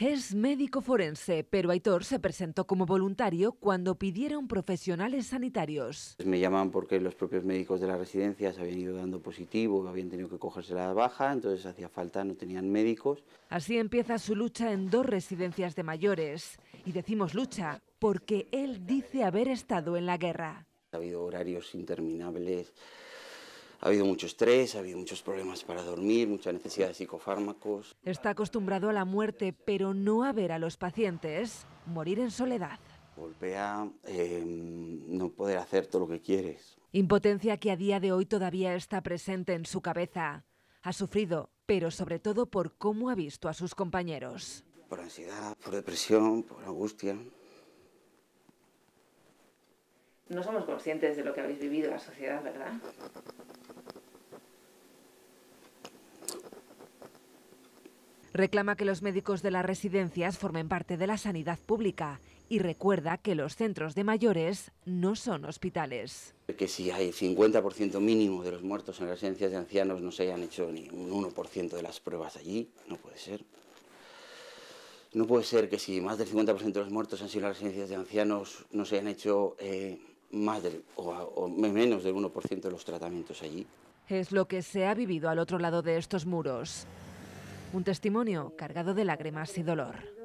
Es médico forense, pero Aitor se presentó como voluntario cuando pidieron profesionales sanitarios. Me llaman porque los propios médicos de la residencia se habían ido dando positivo, habían tenido que cogerse la baja, entonces hacía falta, no tenían médicos. Así empieza su lucha en dos residencias de mayores. Y decimos lucha porque él dice haber estado en la guerra. Ha habido horarios interminables ha habido mucho estrés, ha habido muchos problemas para dormir, mucha necesidad de psicofármacos. Está acostumbrado a la muerte, pero no a ver a los pacientes morir en soledad. Golpea em, no poder hacer todo lo que quieres. Impotencia que a día de hoy todavía está presente en su cabeza. Ha sufrido, pero sobre todo por cómo ha visto a sus compañeros. Por ansiedad, por depresión, por angustia. No somos conscientes de lo que habéis vivido en la sociedad, ¿verdad? Reclama que los médicos de las residencias formen parte de la sanidad pública y recuerda que los centros de mayores no son hospitales. Que si hay 50% mínimo de los muertos en las residencias de ancianos no se hayan hecho ni un 1% de las pruebas allí, no puede ser. No puede ser que si más del 50% de los muertos han sido en las residencias de ancianos no se hayan hecho eh, más del, o menos del 1% de los tratamientos allí. Es lo que se ha vivido al otro lado de estos muros. Un testimonio cargado de lágrimas y dolor.